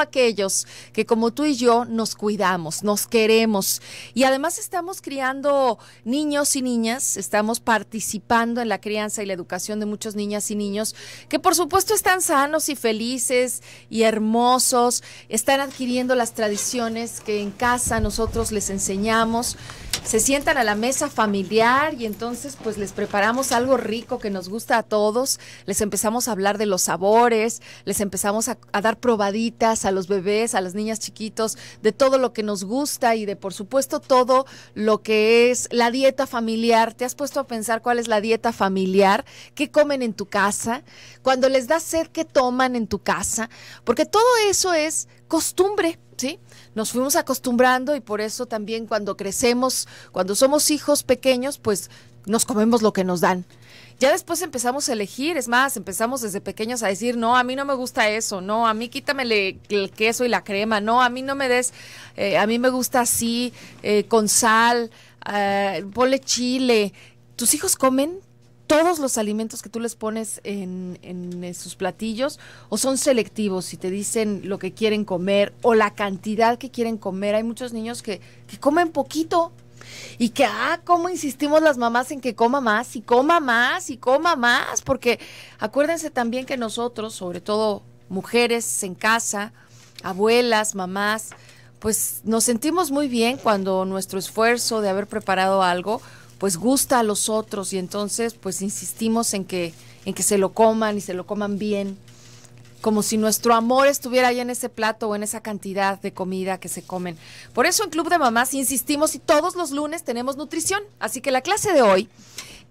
aquellos que como tú y yo nos cuidamos, nos queremos y además estamos criando niños y niñas, estamos participando en la crianza y la educación de muchos niñas y niños que por supuesto están sanos y felices y hermosos, están adquiriendo las tradiciones que en casa nosotros les enseñamos se sientan a la mesa familiar y entonces pues les preparamos algo rico que nos gusta a todos, les empezamos a hablar de los sabores, les empezamos a, a, dar probaditas a los bebés, a las niñas chiquitos, de todo lo que nos gusta y de por supuesto todo lo que es la dieta familiar. ¿Te has puesto a pensar cuál es la dieta familiar? ¿Qué comen en tu casa? Cuando les da sed, ¿qué toman en tu casa? Porque todo eso es costumbre, ¿sí? Nos fuimos acostumbrando y por eso también cuando crecemos, cuando somos hijos pequeños, pues nos comemos lo que nos dan. Ya después empezamos a elegir, es más, empezamos desde pequeños a decir, no, a mí no me gusta eso, no, a mí quítame el queso y la crema, no, a mí no me des, eh, a mí me gusta así, eh, con sal, eh, ponle chile. ¿Tus hijos comen todos los alimentos que tú les pones en, sus platillos o son selectivos si te dicen lo que quieren comer o la cantidad que quieren comer? Hay muchos niños que, que comen poquito y que, ah, cómo insistimos las mamás en que coma más y coma más y coma más, porque acuérdense también que nosotros, sobre todo mujeres en casa, abuelas, mamás, pues nos sentimos muy bien cuando nuestro esfuerzo de haber preparado algo, pues gusta a los otros y entonces pues insistimos en que, en que se lo coman y se lo coman bien como si nuestro amor estuviera ahí en ese plato o en esa cantidad de comida que se comen. Por eso en Club de Mamás insistimos y todos los lunes tenemos nutrición. Así que la clase de hoy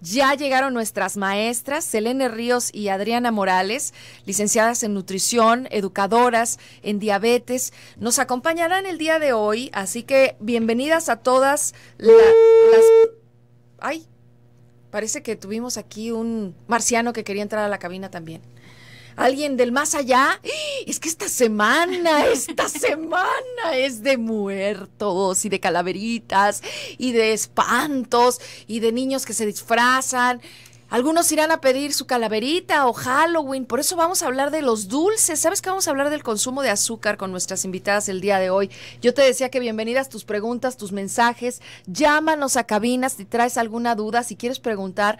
ya llegaron nuestras maestras, Selene Ríos y Adriana Morales, licenciadas en nutrición, educadoras en diabetes. Nos acompañarán el día de hoy, así que bienvenidas a todas las... ¡Ay! Parece que tuvimos aquí un marciano que quería entrar a la cabina también alguien del más allá. ¡Ah! Es que esta semana, esta semana es de muertos y de calaveritas y de espantos y de niños que se disfrazan. Algunos irán a pedir su calaverita o Halloween. Por eso vamos a hablar de los dulces. ¿Sabes que vamos a hablar del consumo de azúcar con nuestras invitadas el día de hoy? Yo te decía que bienvenidas tus preguntas, tus mensajes. Llámanos a cabinas si traes alguna duda, si quieres preguntar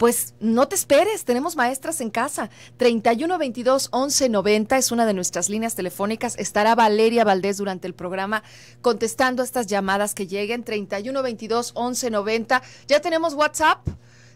pues no te esperes, tenemos maestras en casa. 31 22 11 90 es una de nuestras líneas telefónicas. Estará Valeria Valdés durante el programa contestando estas llamadas que lleguen. 31 22 11 90. Ya tenemos WhatsApp.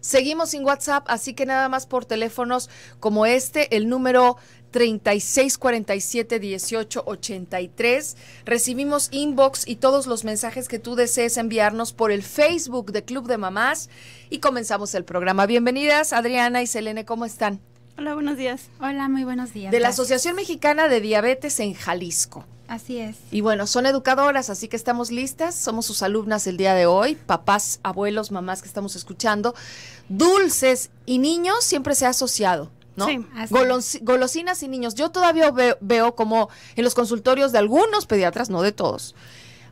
Seguimos sin WhatsApp, así que nada más por teléfonos como este, el número 36471883. Recibimos inbox y todos los mensajes que tú desees enviarnos por el Facebook de Club de Mamás y comenzamos el programa. Bienvenidas, Adriana y Selene, ¿cómo están? Hola, buenos días. Hola, muy buenos días. De la Asociación Mexicana de Diabetes en Jalisco. Así es. Y bueno, son educadoras, así que estamos listas. Somos sus alumnas el día de hoy, papás, abuelos, mamás que estamos escuchando. Dulces y niños siempre se ha asociado. ¿no? Sí, golosinas y niños. Yo todavía veo, veo, como en los consultorios de algunos pediatras, no de todos.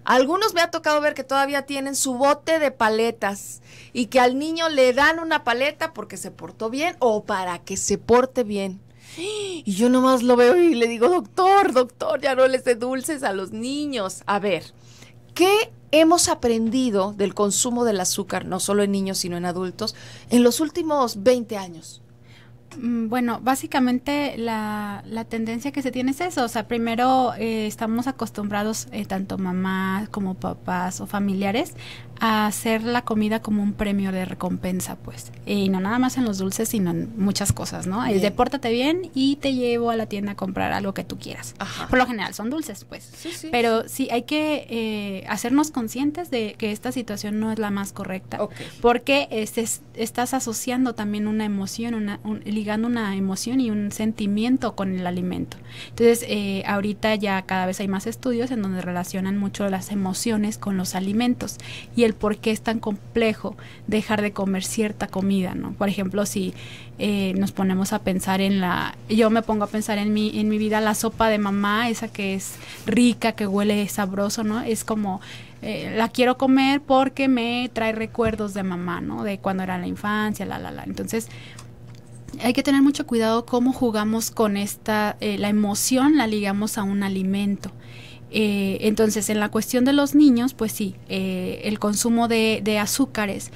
Algunos me ha tocado ver que todavía tienen su bote de paletas y que al niño le dan una paleta porque se portó bien o para que se porte bien. Y yo nomás lo veo y le digo, doctor, doctor, ya no les dé dulces a los niños. A ver, ¿qué hemos aprendido del consumo del azúcar, no solo en niños, sino en adultos, en los últimos 20 años? Mm, bueno, básicamente la, tendencia que se tiene es eso. O sea, primero eh, estamos acostumbrados, eh, tanto mamás como papás o familiares, hacer la comida como un premio de recompensa, pues. Y no nada más en los dulces, sino en muchas cosas, ¿no? Bien. bien y te llevo a la tienda a comprar algo que tú quieras. Por lo general son dulces, pues. Pero sí, hay que eh, hacernos conscientes de que esta situación no es la más correcta. Porque este estás asociando también una emoción, una, ligando una emoción y un sentimiento con el alimento. Entonces, eh, ahorita ya cada vez hay más estudios en donde relacionan mucho las emociones con los alimentos. Y el por qué es tan complejo dejar de comer cierta comida, ¿no? Por ejemplo, si eh, nos ponemos a pensar en la, yo me pongo a pensar en mi, en mi vida, la sopa de mamá, esa que es rica, que huele sabroso, ¿no? Es como... Eh, la quiero comer porque me trae recuerdos de mamá, ¿no? De cuando era la infancia, la, la, la. Entonces, hay que tener mucho cuidado cómo jugamos con esta, eh, la emoción la ligamos a un alimento. Eh, entonces, en la cuestión de los niños, pues sí, eh, el consumo de, de azúcares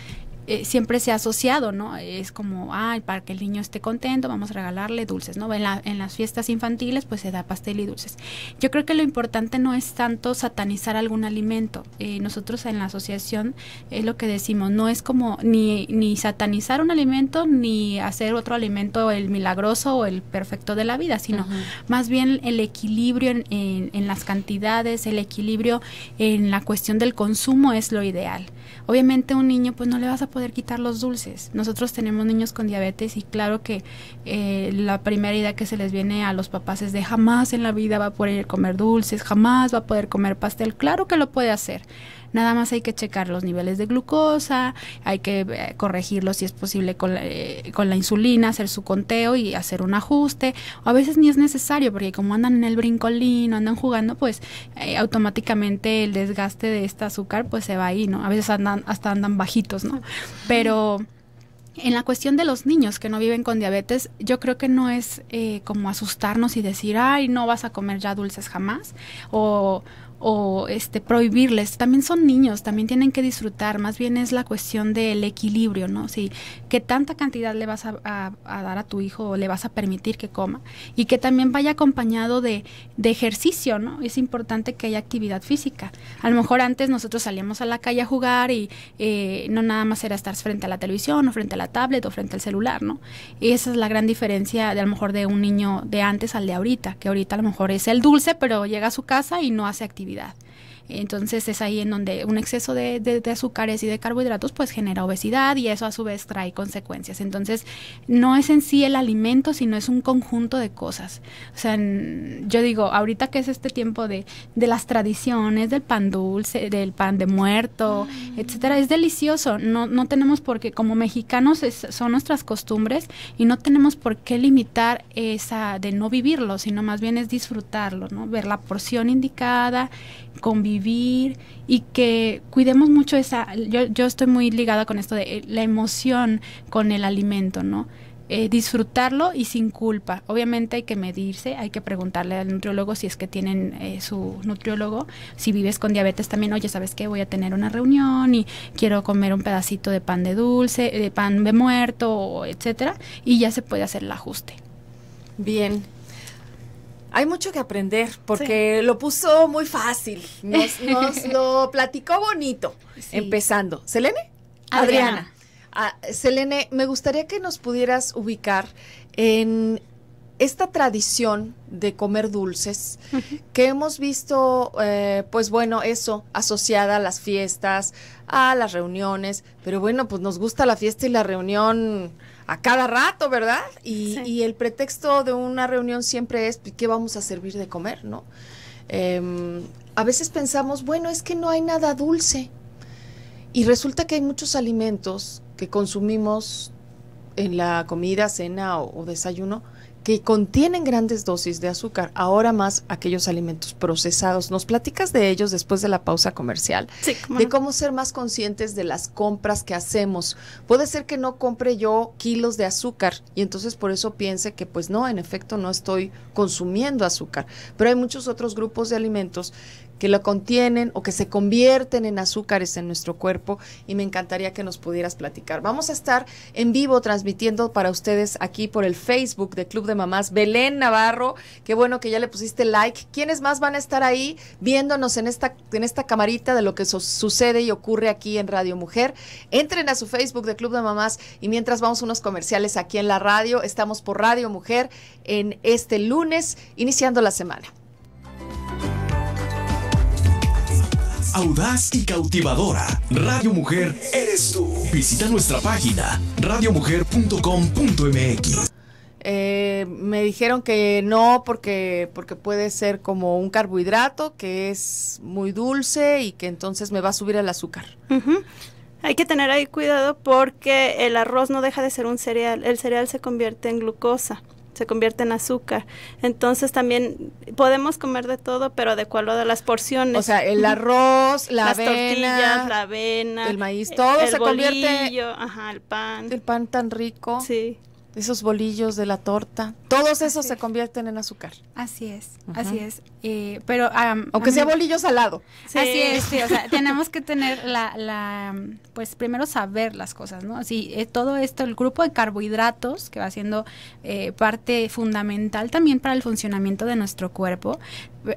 eh, siempre se ha asociado, ¿no? Es como, ay, para que el niño esté contento, vamos a regalarle dulces, ¿no? En, en las fiestas infantiles, pues se da pastel y dulces. Yo creo que lo importante no es tanto satanizar algún alimento. Eh, nosotros en la asociación es lo que decimos, no es como ni, ni satanizar un alimento, ni hacer otro alimento el milagroso o el perfecto de la vida, sino más bien el equilibrio en, en las cantidades, el equilibrio en la cuestión del consumo es lo ideal. Obviamente un niño pues no le vas a poder quitar los dulces. Nosotros tenemos niños con diabetes y claro que eh, la primera idea que se les viene a los papás es de jamás en la vida va a poder comer dulces, jamás va a poder comer pastel. Claro que lo puede hacer. Nada más hay que checar los niveles de glucosa, hay que eh, corregirlos si es posible con la, eh, con la insulina, hacer su conteo y hacer un ajuste. O a veces ni es necesario porque como andan en el brincolín andan jugando, pues eh, automáticamente el desgaste de este azúcar pues se va ahí, ¿no? A veces andan, hasta andan bajitos, ¿no? Pero... En la cuestión de los niños que no viven con diabetes, yo creo que no es como asustarnos y decir, ay, no vas a comer ya dulces jamás, o, o este prohibirles, también son niños, también tienen que disfrutar, más bien es la cuestión del equilibrio, ¿no? Si qué tanta cantidad le vas a, a, dar a tu hijo o le vas a permitir que coma y que también vaya acompañado de, ejercicio, ¿no? Es importante que haya actividad física. A lo mejor antes nosotros salíamos a la calle a jugar y eh, no nada más era estar frente a la televisión o frente a la tablet o frente al celular, ¿no? Y esa es la gran diferencia de a lo mejor de un niño de antes al de ahorita, que ahorita a lo mejor es el dulce, pero llega a su casa y no hace actividad actividad. Entonces es ahí en donde un exceso de, azúcares y de carbohidratos pues genera obesidad y eso a su vez trae consecuencias. Entonces no es en sí el alimento, sino es un conjunto de cosas. O sea, yo digo, ahorita que es este tiempo de, de, las tradiciones, del pan dulce, del pan de muerto, mm. etcétera, es delicioso. No, no tenemos por qué, como mexicanos son nuestras costumbres y no tenemos por qué limitar esa de no vivirlo, sino más bien es disfrutarlo, ¿no? Ver la porción indicada, convivir vivir y que cuidemos mucho esa, yo, yo estoy muy ligada con esto de eh, la emoción con el alimento, ¿no? Eh, disfrutarlo y sin culpa. Obviamente hay que medirse, hay que preguntarle al nutriólogo si es que tienen eh, su nutriólogo, si vives con diabetes también, oye, ¿sabes qué? Voy a tener una reunión y quiero comer un pedacito de pan de dulce, de pan de muerto, etcétera, y ya se puede hacer el ajuste. Bien, hay mucho que aprender porque lo puso muy fácil, nos, lo platicó bonito. Empezando. ¿Selene? Adriana. Ah, Selene, me gustaría que nos pudieras ubicar en esta tradición de comer dulces que hemos visto, eh, pues bueno, eso, asociada a las fiestas, a las reuniones, pero bueno, pues nos gusta la fiesta y la reunión a cada rato, ¿verdad? Y, el pretexto de una reunión siempre es pues, qué vamos a servir de comer, ¿no? Em, a veces pensamos, bueno, es que no hay nada dulce. Y resulta que hay muchos alimentos que consumimos en la comida, cena o desayuno que contienen grandes dosis de azúcar, ahora más aquellos alimentos procesados. Nos platicas de ellos después de la pausa comercial, sí, de cómo ser más conscientes de las compras que hacemos. Puede ser que no compre yo kilos de azúcar y entonces por eso piense que pues no, en efecto no estoy consumiendo azúcar, pero hay muchos otros grupos de alimentos que lo contienen o que se convierten en azúcares en nuestro cuerpo y me encantaría que nos pudieras platicar. Vamos a estar en vivo transmitiendo para ustedes aquí por el Facebook de Club de Mamás Belén Navarro. Qué bueno que ya le pusiste like. ¿Quiénes más van a estar ahí viéndonos en esta en esta camarita de lo que sucede y ocurre aquí en Radio Mujer? Entren a su Facebook de Club de Mamás y mientras vamos unos comerciales aquí en la radio, estamos por Radio Mujer en este lunes iniciando la semana. audaz y cautivadora. Radio Mujer eres tú. Visita nuestra página radiomujer.com.mx. Eh, me dijeron que no porque porque puede ser como un carbohidrato que es muy dulce y que entonces me va a subir el azúcar. Hay que tener ahí cuidado porque el arroz no deja de ser un cereal, el cereal se convierte en glucosa se convierte en azúcar. Entonces también podemos comer de todo, pero adecuado de las porciones. O sea, el arroz, la las tortillas, la avena, el maíz, todo se convierte. Ajá, el pan. El pan tan rico. Sí esos bolillos de la torta, todos esos se convierten en azúcar. Así es, así es. Eh, pero aunque sea bolillo salado. Así es, tenemos que tener la, pues primero saber las cosas, ¿no? Así eh, todo esto, el grupo de carbohidratos que va siendo eh, parte fundamental también para el funcionamiento de nuestro cuerpo,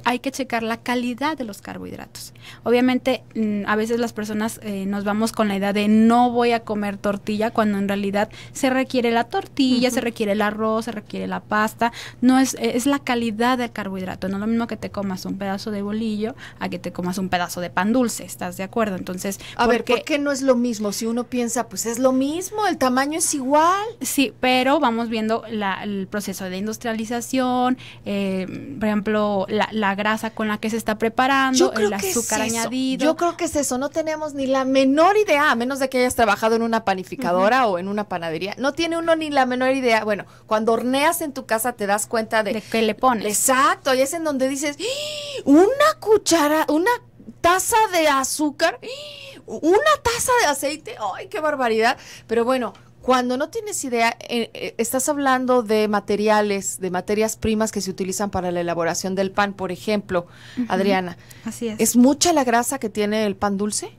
hay que checar la calidad de los carbohidratos. Obviamente, mm, a veces las personas eh, nos vamos con la idea de no voy a comer tortilla cuando en realidad se requiere la tortilla, se requiere el arroz, se requiere la pasta. No es, eh, es la calidad del carbohidrato. No es lo mismo que te comas un pedazo de bolillo a que te comas un pedazo de pan dulce. ¿Estás de acuerdo? Entonces, a ver, ¿por qué no es lo mismo? Si uno piensa, pues es lo mismo, el tamaño es igual. Sí, pero vamos viendo el proceso de industrialización, eh, por ejemplo, la, la grasa con la que se está preparando, el azúcar añadido. Yo creo que es eso, no tenemos ni la menor idea, a menos de que hayas trabajado en una panificadora o en una panadería. No tiene uno ni la menor idea. Bueno, cuando horneas en tu casa te das cuenta de... De qué le pones. Exacto, y es en donde dices, ¡Ah! una cuchara, una taza de azúcar, ¡Ah! una taza de aceite, ¡ay, qué barbaridad! Pero bueno, cuando no tienes idea, eh, eh, estás hablando de materiales, de materias primas que se utilizan para la elaboración del pan, por ejemplo, Adriana. Así es. ¿Es mucha la grasa que tiene el pan dulce?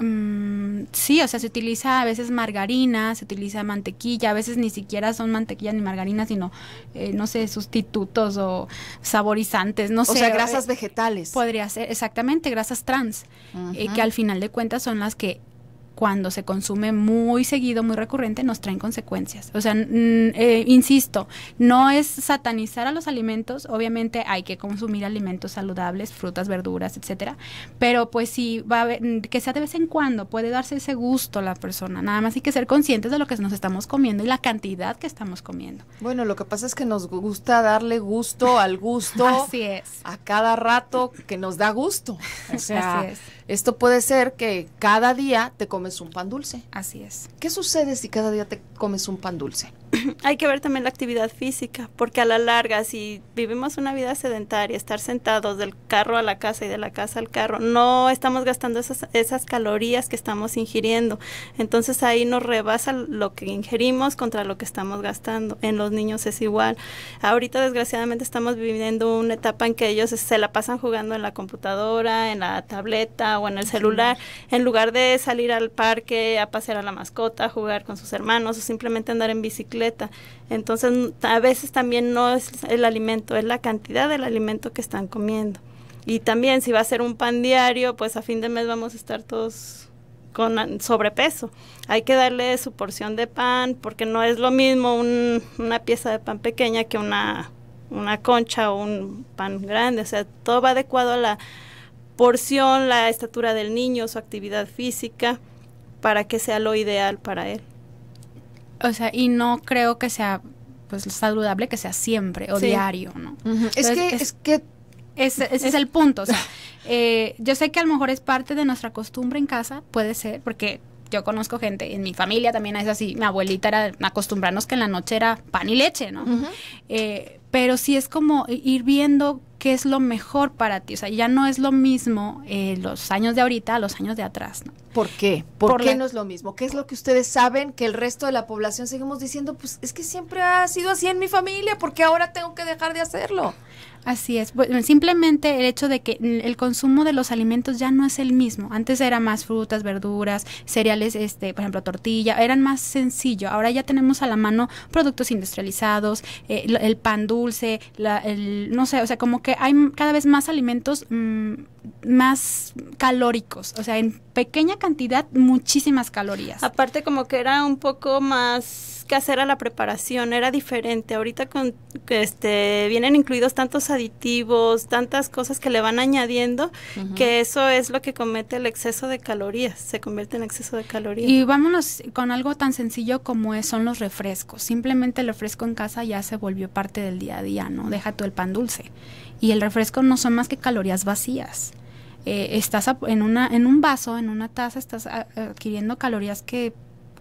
Mm, sí, o sea, se utiliza a veces margarina, se utiliza mantequilla, a veces ni siquiera son mantequilla ni margarina, sino, eh, no sé, sustitutos o saborizantes, no sé. O sea, grasas vegetales. Podría ser, exactamente, grasas trans, que al final de cuentas son las que cuando se consume muy seguido, muy recurrente, nos traen consecuencias. O sea, eh, insisto, no es satanizar a los alimentos, obviamente hay que consumir alimentos saludables, frutas, verduras, etcétera, pero pues sí va que sea de vez en cuando, puede darse ese gusto a la persona, nada más hay que ser conscientes de lo que nos estamos comiendo y la cantidad que estamos comiendo. Bueno, lo que pasa es que nos gusta darle gusto al gusto. Así es. A cada rato que nos da gusto. O sea, esto puede ser que cada día te comes un pan dulce. Así es. ¿Qué sucede si cada día te comes un pan dulce? Hay que ver también la actividad física, porque a la larga, si vivimos una vida sedentaria, estar sentados del carro a la casa y de la casa al carro, no estamos gastando esas, esas calorías que estamos ingiriendo. Entonces ahí nos rebasa lo que ingerimos contra lo que estamos gastando. En los niños es igual. Ahorita desgraciadamente estamos viviendo una etapa en que ellos se la pasan jugando en la computadora, en la tableta o en el celular, en lugar de salir al parque, a pasear a la mascota, a jugar con sus hermanos o simplemente andar en bicicleta. Entonces, a veces también no es el alimento, es la cantidad del alimento que están comiendo. Y también si va a ser un pan diario, pues a fin de mes vamos a estar todos con sobrepeso. Hay que darle su porción de pan porque no es lo mismo una pieza de pan pequeña que una, una concha o un pan grande. O sea, todo va adecuado a la porción, la estatura del niño, su actividad física para que sea lo ideal para él. O sea, y no creo que sea pues saludable que sea siempre o diario, ¿no? es que es, que ese, es, el punto. O sea, eh, yo sé que a lo mejor es parte de nuestra costumbre en casa, puede ser, porque yo conozco gente, en mi familia también es así, mi abuelita era acostumbrarnos que en la noche era pan y leche, ¿no? Eh, pero sí es como ir viendo qué es lo mejor para ti. O sea, ya no es lo mismo eh, los años de ahorita a los años de atrás. ¿no? ¿Por qué? ¿Por, qué no es lo mismo? ¿Qué es lo que ustedes saben que el resto de la población seguimos diciendo? Pues es que siempre ha sido así en mi familia, porque ahora tengo que dejar de hacerlo. Así es. simplemente el hecho de que el consumo de los alimentos ya no es el mismo. Antes era más frutas, verduras, cereales, este, por ejemplo, tortilla, eran más sencillo. Ahora ya tenemos a la mano productos industrializados, eh, el pan dulce, el, no sé, o sea, como que hay cada vez más alimentos mm, más calóricos, o sea, en pequeña cantidad muchísimas calorías. Aparte como que era un poco más casera la preparación, era diferente. Ahorita con este vienen incluidos tantos aditivos, tantas cosas que le van añadiendo, que eso es lo que comete el exceso de calorías, se convierte en exceso de calorías. Y vámonos con algo tan sencillo como es, son los refrescos. Simplemente el refresco en casa ya se volvió parte del día a día, ¿no? Deja tú el pan dulce y el refresco no son más que calorías vacías. Eh, estás en, una, en un vaso, en una taza, estás adquiriendo calorías que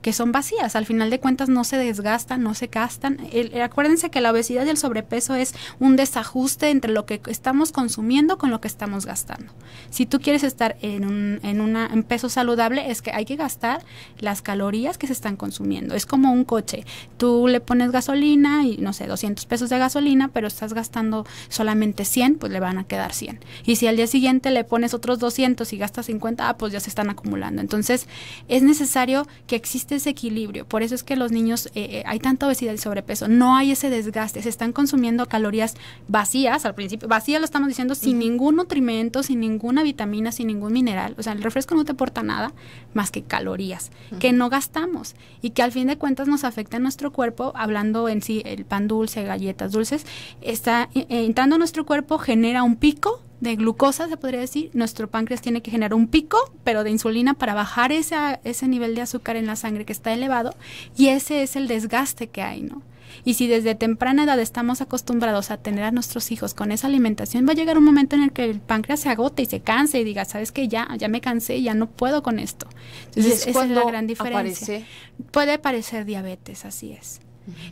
que son vacías. Al final de cuentas no se desgastan, no se gastan. Eh, acuérdense que la obesidad y el sobrepeso es un desajuste entre lo que estamos consumiendo con lo que estamos gastando. Si tú quieres estar en un en una, peso saludable es que hay que gastar las calorías que se están consumiendo. Es como un coche. Tú le pones gasolina y no sé, 200 pesos de gasolina, pero estás gastando solamente 100, pues le van a quedar 100. Y si al día siguiente le pones otros 200 y gastas 50, ah, pues ya se están acumulando. Entonces, es necesario que exista ese desequilibrio, por eso es que los niños eh, eh, hay tanta obesidad y sobrepeso, no hay ese desgaste, se están consumiendo calorías vacías al principio, vacías lo estamos diciendo, sin ningún nutrimento, sin ninguna vitamina, sin ningún mineral, o sea, el refresco no te aporta nada más que calorías, que no gastamos y que al fin de cuentas nos afecta a nuestro cuerpo, hablando en sí, el pan dulce, galletas dulces, está eh, entrando nuestro cuerpo, genera un pico, de glucosa, se podría decir, nuestro páncreas tiene que generar un pico, pero de insulina para bajar ese nivel de azúcar en la sangre que está elevado y ese es el desgaste que hay, ¿no? Y si desde temprana edad estamos acostumbrados a tener a nuestros hijos con esa alimentación, va a llegar un momento en el que el páncreas se agote y se canse y diga, sabes qué? ya, ya me cansé, ya no puedo con esto. Entonces, esa es la gran diferencia. Puede parecer diabetes, así es.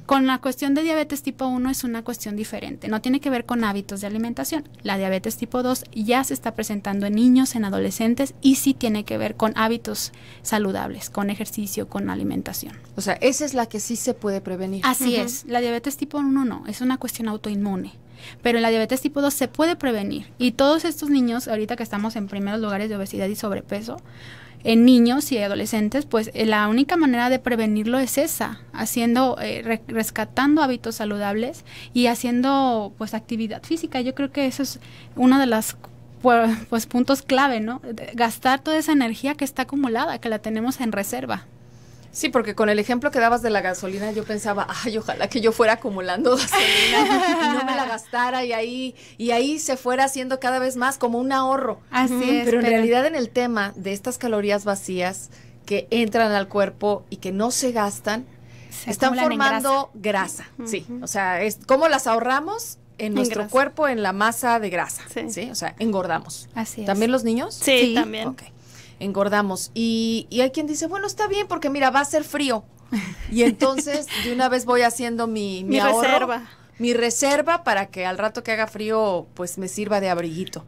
Con la cuestión de diabetes tipo 1 es una cuestión diferente, no tiene que ver con hábitos de alimentación. La diabetes tipo 2 ya se está presentando en niños, en adolescentes y sí tiene que ver con hábitos saludables, con ejercicio, con alimentación. O sea, esa es la que sí se puede prevenir. Así es, la diabetes tipo 1 no, es una cuestión autoinmune pero la diabetes tipo 2 se puede prevenir. Y todos estos niños, ahorita que estamos en primeros lugares de obesidad y sobrepeso, en niños y adolescentes, pues eh, la única manera de prevenirlo es esa, haciendo, eh, rescatando hábitos saludables y haciendo pues actividad física. Yo creo que eso es uno de las pues puntos clave, ¿no? Gastar toda esa energía que está acumulada, que la tenemos en reserva. Sí, porque con el ejemplo que dabas de la gasolina, yo pensaba, ay, ojalá que yo fuera acumulando gasolina y no me la gastara y ahí, y ahí se fuera haciendo cada vez más como un ahorro. Así es. Pero en realidad en el tema de estas calorías vacías que entran al cuerpo y que no se gastan, están formando grasa. Sí, o sea, es, ¿cómo las ahorramos? en nuestro cuerpo en la masa de grasa, sí. O sea, engordamos. Así ¿También los niños? Sí, también engordamos. Y, y hay quien dice, bueno, está bien porque mira, va a ser frío. Y entonces de una vez voy haciendo mi, reserva. Mi reserva para que al rato que haga frío, pues me sirva de abriguito.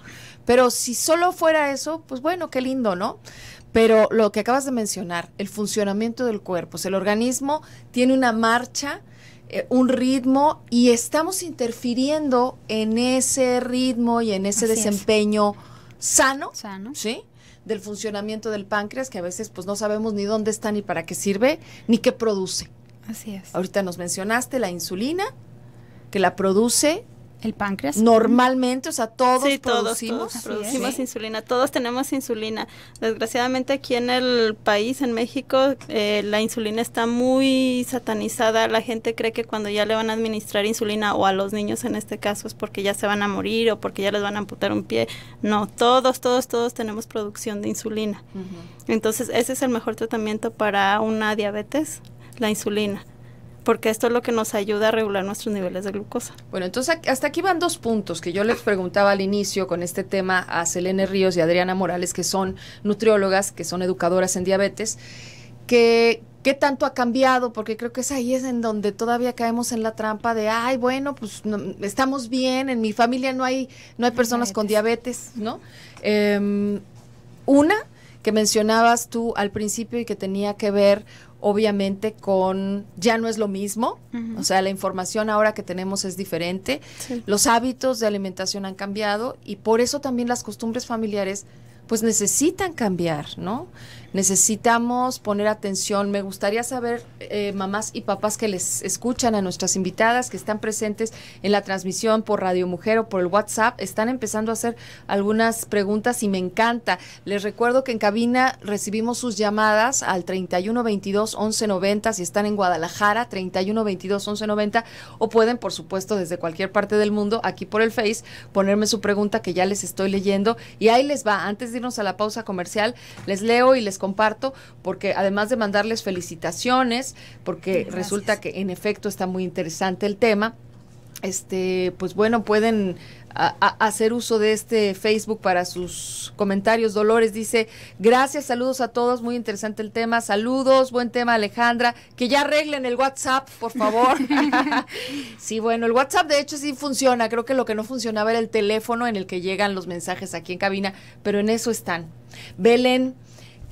Pero si solo fuera eso, pues bueno, qué lindo, ¿no? Pero lo que acabas de mencionar, el funcionamiento del cuerpo, el organismo tiene una marcha, eh, un ritmo y estamos interfiriendo en ese ritmo y en ese desempeño sano, sano, ¿sí? del funcionamiento del páncreas, que a veces pues no sabemos ni dónde está, ni para qué sirve, ni qué produce. Así es. Ahorita nos mencionaste la insulina, que la produce el páncreas. Normalmente, o sea, todos producimos, producimos insulina, todos tenemos insulina. Desgraciadamente aquí en el país, en México, eh, la insulina está muy satanizada. La gente cree que cuando ya le van a administrar insulina o a los niños en este caso es porque ya se van a morir o porque ya les van a amputar un pie. No, todos, todos, todos tenemos producción de insulina. Entonces, ese es el mejor tratamiento para una diabetes, la insulina porque esto es lo que nos ayuda a regular nuestros niveles de glucosa. Bueno, entonces hasta aquí van dos puntos que yo les preguntaba al inicio con este tema a Selene Ríos y Adriana Morales, que son nutriólogas, que son educadoras en diabetes, que qué tanto ha cambiado, porque creo que es ahí es en donde todavía caemos en la trampa de, ay, bueno, pues estamos bien, en mi familia no hay, no hay personas con diabetes, ¿no? Em, una que mencionabas tú al principio y que tenía que ver obviamente con ya no es lo mismo, o sea, la información ahora que tenemos es diferente, los hábitos de alimentación han cambiado y por eso también las costumbres familiares pues necesitan cambiar, ¿no? necesitamos poner atención. Me gustaría saber, eh, mamás y papás que les escuchan a nuestras invitadas, que están presentes en la transmisión por Radio Mujer o por el WhatsApp, están empezando a hacer algunas preguntas y me encanta. Les recuerdo que en cabina recibimos sus llamadas al 3122 1190 si están en Guadalajara, 3122 1190 o pueden, por supuesto, desde cualquier parte del mundo, aquí por el Face, ponerme su pregunta que ya les estoy leyendo y ahí les va. Antes de irnos a la pausa comercial, les leo y les comparto porque además de mandarles felicitaciones, porque resulta que en efecto está muy interesante el tema, este, pues bueno, pueden hacer uso de este Facebook para sus comentarios. Dolores dice, gracias, saludos a todos, muy interesante el tema, saludos, buen tema Alejandra, que ya arreglen el WhatsApp, por favor. sí, bueno, el WhatsApp de hecho sí funciona, creo que lo que no funcionaba era el teléfono en el que llegan los mensajes aquí en cabina, pero en eso están. Belén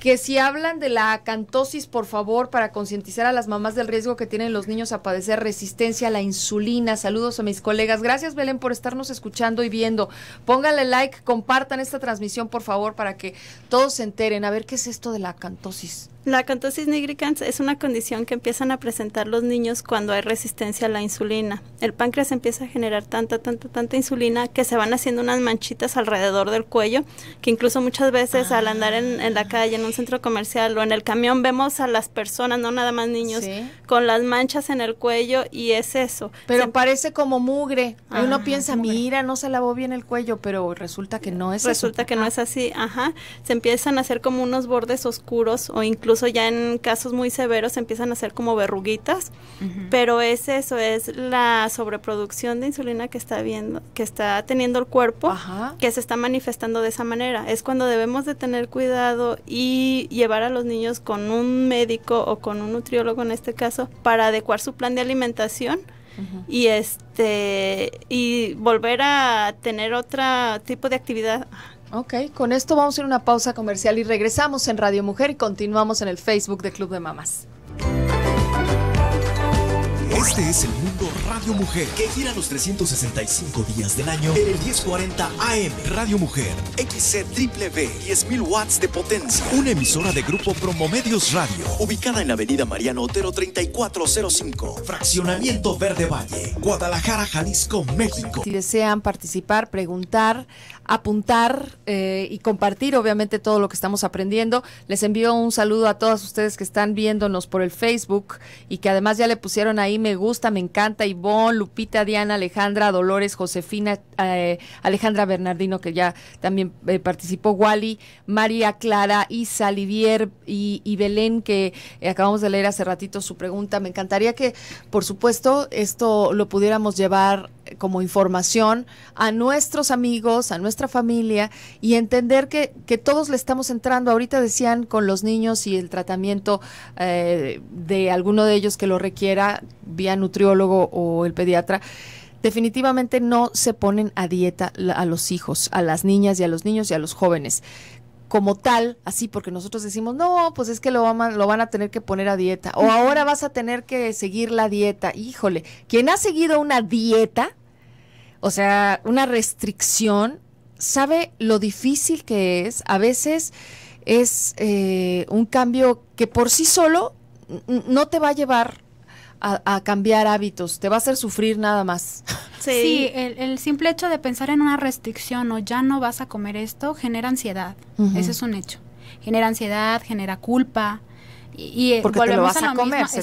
que si hablan de la acantosis, por favor, para concientizar a las mamás del riesgo que tienen los niños a padecer resistencia a la insulina. Saludos a mis colegas. Gracias, Belén, por estarnos escuchando y viendo. Pónganle like, compartan esta transmisión, por favor, para que todos se enteren. A ver, ¿qué es esto de la acantosis? La acantosis nigricans es una condición que empiezan a presentar los niños cuando hay resistencia a la insulina. El páncreas empieza a generar tanta, tanta, tanta insulina que se van haciendo unas manchitas alrededor del cuello, que incluso muchas veces al andar en, la calle, en un centro comercial o en el camión, vemos a las personas, no nada más niños, con las manchas en el cuello y es eso. Pero parece como mugre. Uno piensa, mira, no se lavó bien el cuello, pero resulta que no es así. Resulta que no ah. es así, ajá. Se empiezan a hacer como unos bordes oscuros o incluso incluso ya en casos muy severos empiezan a ser como verruguitas, pero es eso, es la sobreproducción de insulina que está viendo, que está teniendo el cuerpo, que se está manifestando de esa manera. Es cuando debemos de tener cuidado y llevar a los niños con un médico o con un nutriólogo en este caso para adecuar su plan de alimentación y este y volver a tener otro tipo de actividad Ok, con esto vamos a ir a una pausa comercial y regresamos en Radio Mujer y continuamos en el Facebook de Club de Mamás. Este es el mundo Radio Mujer, que gira los 365 días del año en el 1040 AM. Radio Mujer, XCW, 10.000 watts de potencia. Una emisora de Grupo Promomedios Radio, ubicada en avenida Mariano Otero 3405, Fraccionamiento Verde Valle, Guadalajara, Jalisco, México. Si desean participar, preguntar, apuntar eh, y compartir obviamente todo lo que estamos aprendiendo. Les envío un saludo a todas ustedes que están viéndonos por el Facebook y que además ya le pusieron ahí me gusta, me encanta, Ivonne, Lupita, Diana, Alejandra, Dolores, Josefina, eh, Alejandra Bernardino que ya también eh, participó, Wally, María Clara, y Livier y, y Belén que acabamos de leer hace ratito su pregunta. Me encantaría que, por supuesto, esto lo pudiéramos llevar como información a nuestros amigos, a nuestra familia y entender que, todos le estamos entrando. Ahorita decían con los niños y el tratamiento eh, de alguno de ellos que lo requiera, vía nutriólogo o el pediatra definitivamente no se ponen a dieta a los hijos, a las niñas y a los niños y a los jóvenes como tal, así porque nosotros decimos, no, pues es que lo, van a, lo van a tener que poner a dieta, o ahora vas a tener que seguir la dieta. Híjole, quien ha seguido una dieta, o sea, una restricción, sabe lo difícil que es. A veces es eh, un cambio que por sí solo no te va a llevar a, cambiar hábitos, te va a hacer sufrir nada más. Sí, el, simple hecho de pensar en una restricción o ya no vas a comer esto genera ansiedad, ese es un hecho. Genera ansiedad, genera culpa, y, y, eh, porque te lo vas a, comer, se te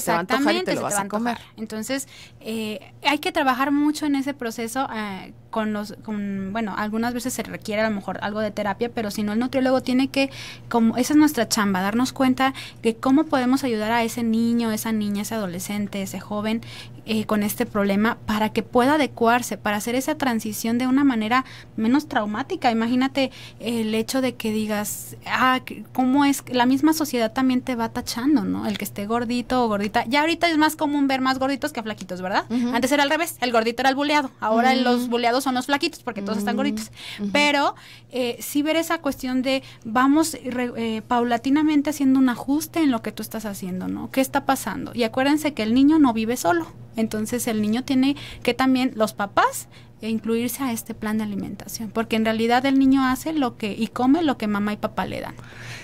y te lo vas a comer. Entonces, eh, hay que trabajar mucho en ese proceso eh, con los, con, bueno, algunas veces se requiere a lo mejor algo de terapia, pero si no, el nutriólogo tiene que, como esa es nuestra chamba, darnos cuenta de cómo podemos ayudar a ese niño, esa niña, ese adolescente, ese joven eh, con este problema para que pueda adecuarse, para hacer esa transición de una manera menos traumática. Imagínate el hecho de que digas, ah, cómo es, la misma sociedad también te va tachando, ¿no? El que esté gordito o gordita. Ya ahorita es más común ver más gorditos que flaquitos, ¿verdad? Antes era al revés, el gordito era el buleado, ahora los buleados son los flaquitos porque todos están gorditos. Pero eh, sí ver esa cuestión de vamos eh, paulatinamente haciendo un ajuste en lo que tú estás haciendo, ¿no? ¿Qué está pasando? Y acuérdense que el niño no vive solo. Entonces el niño tiene que también los papás e incluirse a este plan de alimentación, porque en realidad el niño hace lo que y come lo que mamá y papá le dan.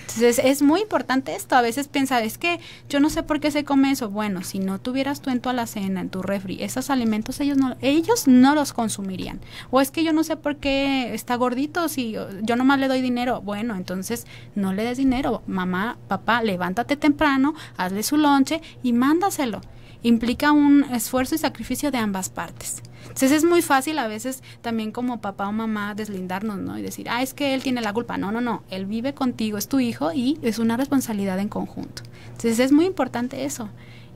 Entonces es muy importante esto, a veces piensas, es que yo no sé por qué se come eso. Bueno, si no tuvieras tú en tu alacena, en tu refri, esos alimentos ellos no ellos no los consumirían. O es que yo no sé por qué está gordito si yo nomás le doy dinero. Bueno, entonces no le des dinero. Mamá, papá, levántate temprano, hazle su lonche y mándaselo implica un esfuerzo y sacrificio de ambas partes. Entonces es muy fácil a veces también como papá o mamá deslindarnos, ¿no? Y decir, ah, es que él tiene la culpa. No, no, no, él vive contigo, es tu hijo y es una responsabilidad en conjunto. Entonces es muy importante eso.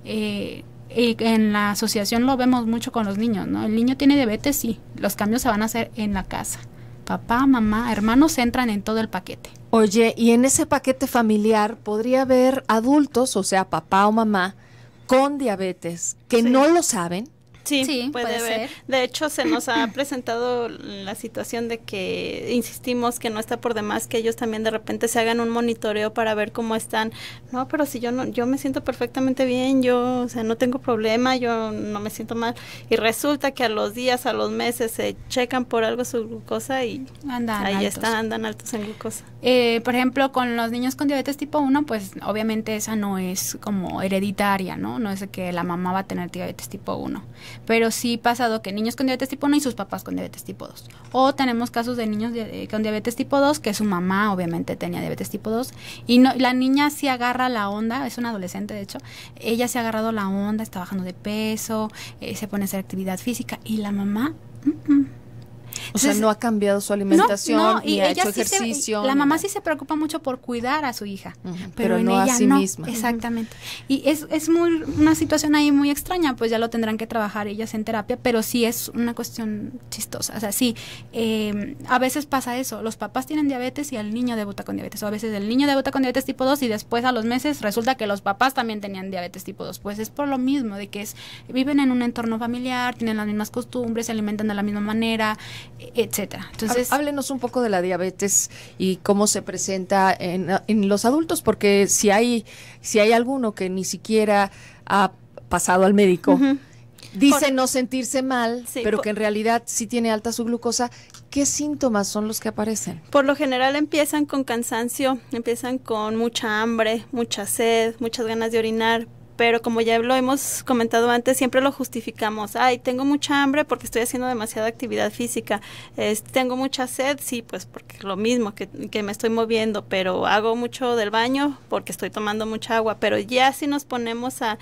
Eh, y en la asociación lo vemos mucho con los niños, ¿no? El niño tiene diabetes, sí, los cambios se van a hacer en la casa. Papá, mamá, hermanos entran en todo el paquete. Oye, y en ese paquete familiar podría haber adultos, o sea, papá o mamá, con diabetes que no lo saben Sí, puede, ser. De hecho, se nos ha presentado la situación de que insistimos que no está por demás que ellos también de repente se hagan un monitoreo para ver cómo están. No, pero si yo no, yo me siento perfectamente bien, yo, o sea, no tengo problema, yo no me siento mal. Y resulta que a los días, a los meses se checan por algo su glucosa y ahí están, andan altos en glucosa. Eh, por ejemplo, con los niños con diabetes tipo 1, pues obviamente esa no es como hereditaria, ¿no? No es que la mamá va a tener diabetes tipo 1 pero sí pasado que niños con diabetes tipo 1 y sus papás con diabetes tipo 2. O tenemos casos de niños eh, con diabetes tipo 2 que su mamá obviamente tenía diabetes tipo 2 y la niña sí agarra la onda, es una adolescente de hecho, ella se ha agarrado la onda, está bajando de peso, eh, se pone a hacer actividad física y la mamá... Mm, mm, o sea, no ha cambiado su alimentación, y ha hecho ejercicio. la mamá sí se preocupa mucho por cuidar a su hija, pero, en no ella a sí no, misma. Exactamente. Y es, es muy, una situación ahí muy extraña, pues ya lo tendrán que trabajar ellas en terapia, pero sí es una cuestión chistosa. O sea, sí, em, a veces pasa eso, los papás tienen diabetes y el niño debuta con diabetes, o a veces el niño debuta con diabetes tipo 2 y después a los meses resulta que los papás también tenían diabetes tipo 2. Pues es por lo mismo, de que es, viven en un entorno familiar, tienen las mismas costumbres, se alimentan de la misma manera, etcétera. Entonces, háblenos un poco de la diabetes y cómo se presenta en, los adultos, porque si hay, si hay alguno que ni siquiera ha pasado al médico, dice no sentirse mal, pero que en realidad sí tiene alta su glucosa, ¿qué síntomas son los que aparecen? Por lo general empiezan con cansancio, empiezan con mucha hambre, mucha sed, muchas ganas de orinar, pero como ya lo hemos comentado antes, siempre lo justificamos. Ay, tengo mucha hambre porque estoy haciendo demasiada actividad física. tengo mucha sed, sí, pues porque lo mismo, que, me estoy moviendo, pero hago mucho del baño porque estoy tomando mucha agua. Pero ya si nos ponemos a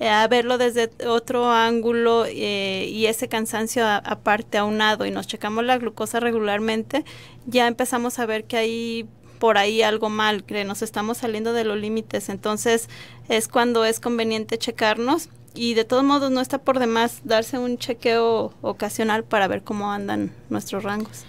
a verlo desde otro ángulo eh, y ese cansancio aparte aunado y nos checamos la glucosa regularmente, ya empezamos a ver que hay por ahí algo mal, que nos estamos saliendo de los límites. Entonces es cuando es conveniente checarnos y de todos modos no está por demás darse un chequeo ocasional para ver cómo andan nuestros rangos.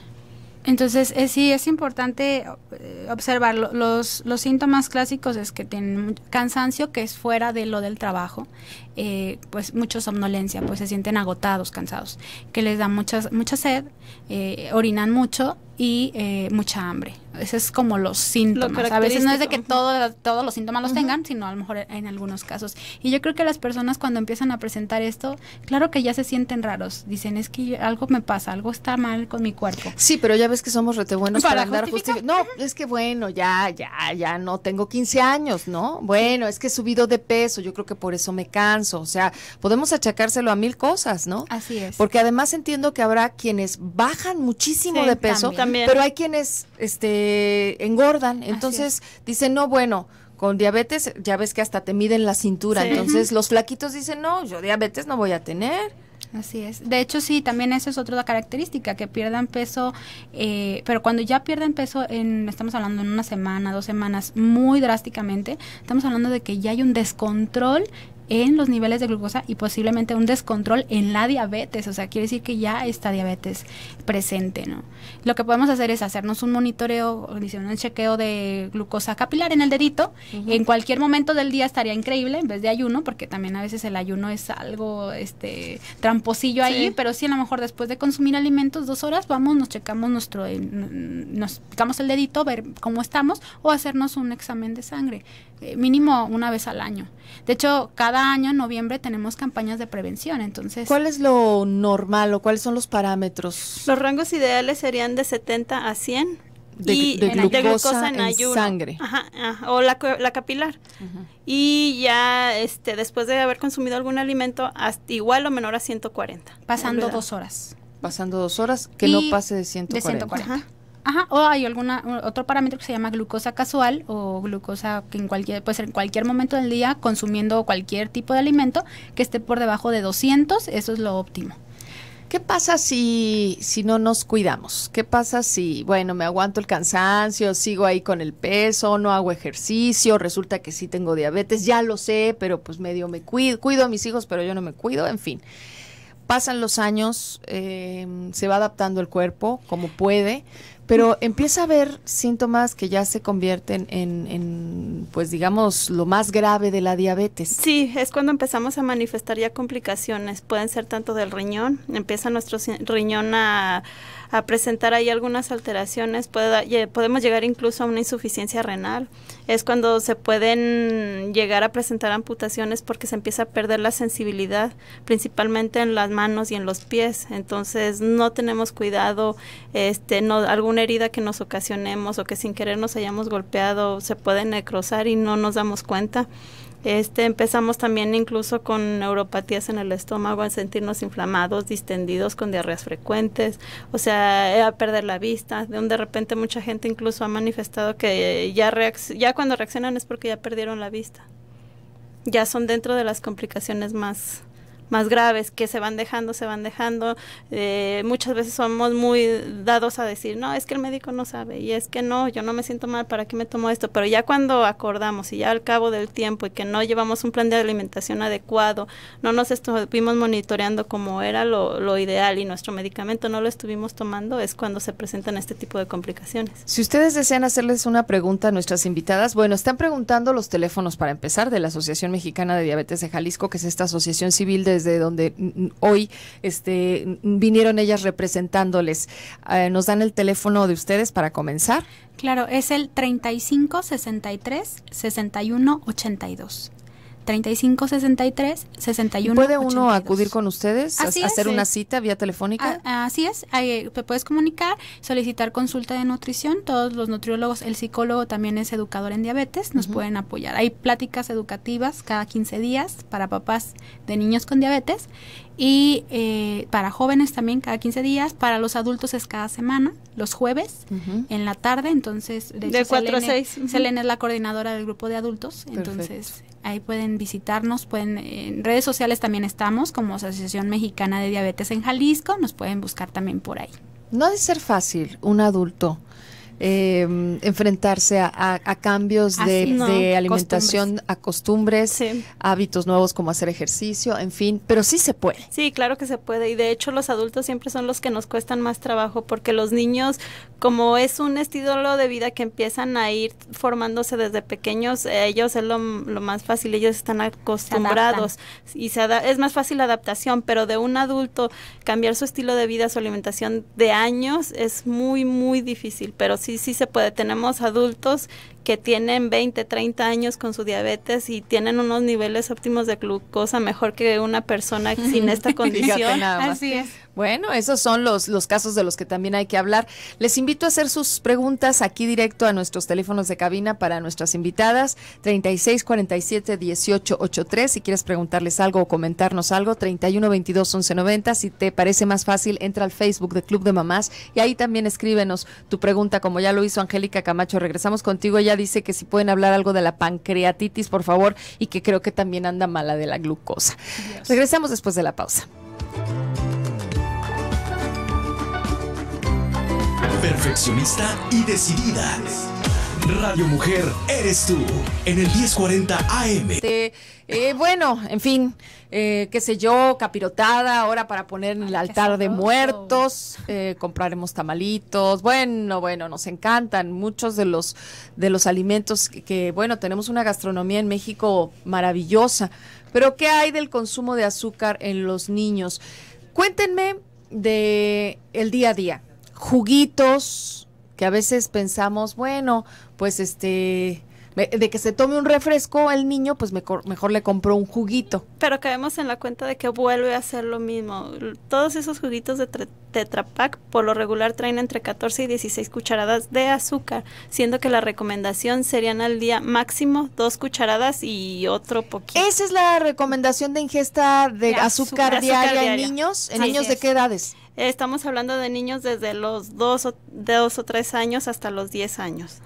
Entonces, eh, sí, es importante eh, observar los, los, síntomas clásicos es que tienen cansancio que es fuera de lo del trabajo, eh, pues mucha somnolencia, pues se sienten agotados, cansados, que les da mucha mucha sed, eh, orinan mucho y eh, mucha hambre. Ese es como los síntomas. a veces no es de que todos los síntomas los tengan, sino a lo mejor en algunos casos. Y yo creo que las personas cuando empiezan a presentar esto, claro que ya se sienten raros. Dicen, es que algo me pasa, algo está mal con mi cuerpo. Sí, pero ya ves que somos rete buenos para, andar justificando. No, es que bueno, ya, ya, ya no tengo 15 años, ¿no? Bueno, es que he subido de peso, yo creo que por eso me canso. O sea, podemos achacárselo a mil cosas, ¿no? Así es. Porque además entiendo que habrá quienes bajan muchísimo de peso. Pero hay quienes este, engordan, entonces dicen, no, bueno, con diabetes ya ves que hasta te miden la cintura, entonces los flaquitos dicen, no, yo diabetes no voy a tener. Así es. De hecho, sí, también esa es otra característica, que pierdan peso, eh, pero cuando ya pierden peso, en, estamos hablando en una semana, dos semanas, muy drásticamente, estamos hablando de que ya hay un descontrol en los niveles de glucosa y posiblemente un descontrol en la diabetes, o sea, quiere decir que ya está diabetes presente, ¿no? Lo que podemos hacer es hacernos un monitoreo, un chequeo de glucosa capilar en el dedito, en cualquier momento del día estaría increíble en vez de ayuno, porque también a veces el ayuno es algo este tramposillo ahí, pero sí a lo mejor después de consumir alimentos dos horas, vamos, nos checamos nuestro, nos picamos el dedito, ver cómo estamos o hacernos un examen de sangre eh, mínimo una vez al año. De hecho, cada año en noviembre tenemos campañas de prevención, entonces. ¿Cuál es lo normal o cuáles son los parámetros? Los rangos ideales serían de 70 a 100 y de, glucosa, en, sangre. Ajá, o la, la capilar. Y ya este, después de haber consumido algún alimento, hasta igual o menor a 140. Pasando dos horas. Pasando dos horas, que no pase de 140. De 140. Ajá, o hay alguna otro parámetro que se llama glucosa casual o glucosa que en cualquier puede en cualquier momento del día consumiendo cualquier tipo de alimento que esté por debajo de 200, eso es lo óptimo. ¿Qué pasa si, si no nos cuidamos? ¿Qué pasa si, bueno, me aguanto el cansancio, sigo ahí con el peso, no hago ejercicio, resulta que sí tengo diabetes, ya lo sé, pero pues medio me cuido, cuido a mis hijos, pero yo no me cuido, en fin pasan los años, eh, se va adaptando el cuerpo como puede, pero empieza a haber síntomas que ya se convierten en, en, pues digamos, lo más grave de la diabetes. Sí, es cuando empezamos a manifestar ya complicaciones, pueden ser tanto del riñón, empieza nuestro riñón a a presentar ahí algunas alteraciones, podemos llegar incluso a una insuficiencia renal. Es cuando se pueden llegar a presentar amputaciones porque se empieza a perder la sensibilidad, principalmente en las manos y en los pies. Entonces no tenemos cuidado, este, no, alguna herida que nos ocasionemos o que sin querer nos hayamos golpeado se puede necrosar y no nos damos cuenta. Este, empezamos también incluso con neuropatías en el estómago, a sentirnos inflamados, distendidos, con diarreas frecuentes, o sea, eh, a perder la vista. De donde de repente mucha gente incluso ha manifestado que ya, ya cuando reaccionan es porque ya perdieron la vista. Ya son dentro de las complicaciones más más graves que se van dejando, se van dejando. Eh, muchas veces somos muy dados a decir, no, es que el médico no sabe y es que no, yo no me siento mal, ¿para qué me tomo esto? Pero ya cuando acordamos y ya al cabo del tiempo y que no llevamos un plan de alimentación adecuado, no nos estuvimos monitoreando como era lo, lo ideal y nuestro medicamento no lo estuvimos tomando, es cuando se presentan este tipo de complicaciones. Si ustedes desean hacerles una pregunta a nuestras invitadas, bueno, están preguntando los teléfonos para empezar de la Asociación Mexicana de Diabetes de Jalisco, que es esta asociación civil de desde donde hoy este, vinieron ellas representándoles. Eh, ¿Nos dan el teléfono de ustedes para comenzar? Claro, es el 3563-6182. 3563 61 ¿Puede uno acudir con ustedes a, hacer una cita vía telefónica? así es, ahí eh, te puedes comunicar, solicitar consulta de nutrición, todos los nutriólogos, el psicólogo también es educador en diabetes, nos pueden apoyar. Hay pláticas educativas cada 15 días para papás de niños con diabetes y eh, para jóvenes también cada 15 días, para los adultos es cada semana, los jueves en la tarde, entonces de, 4 a 6. Selena es la coordinadora del grupo de adultos, entonces Ahí pueden visitarnos, pueden, en redes sociales también estamos como Asociación Mexicana de Diabetes en Jalisco, nos pueden buscar también por ahí. No ha de ser fácil un adulto eh, enfrentarse a, cambios de, alimentación, a costumbres, hábitos nuevos como hacer ejercicio, en fin, pero sí se puede. Sí, claro que se puede y de hecho los adultos siempre son los que nos cuestan más trabajo porque los niños, como es un estilo de vida que empiezan a ir formándose desde pequeños, ellos es lo, más fácil, ellos están acostumbrados y se es más fácil la adaptación, pero de un adulto cambiar su estilo de vida, su alimentación de años es muy, muy difícil, pero sí, sí se puede. Tenemos adultos que tienen 20, 30 años con su diabetes y tienen unos niveles óptimos de glucosa mejor que una persona sin esta condición. Así es. Bueno, esos son los, los casos de los que también hay que hablar. Les invito a hacer sus preguntas aquí directo a nuestros teléfonos de cabina para nuestras invitadas. 36 47 Si quieres preguntarles algo o comentarnos algo, 31 22 11 90. Si te parece más fácil, entra al Facebook de Club de Mamás y ahí también escríbenos tu pregunta, como ya lo hizo Angélica Camacho. Regresamos contigo ya dice que si pueden hablar algo de la pancreatitis, por favor, y que creo que también anda mala de la glucosa. Regresamos después de la pausa. Perfeccionista y decidida. Radio Mujer, eres tú. En el 1040 AM. Eh, bueno, en fin, eh, qué sé yo, capirotada, ahora para poner en el altar de muertos, eh, compraremos tamalitos, bueno, bueno, nos encantan muchos de los, de los alimentos que, bueno, tenemos una gastronomía en México maravillosa, pero ¿qué hay del consumo de azúcar en los niños? Cuéntenme de el día a día, juguitos, que a veces pensamos, bueno, pues este de que se tome un refresco el niño, pues mejor, mejor le compró un juguito. Pero caemos en la cuenta de que vuelve a hacer lo mismo. Todos esos juguitos de Tetrapac por lo regular traen entre 14 y 16 cucharadas de azúcar, siendo que la recomendación serían al día máximo dos cucharadas y otro poquito. Esa es la recomendación de ingesta de, azúcar, diaria, en niños, en niños de qué edades? Estamos hablando de niños desde los dos o, dos o tres años hasta los 10 años.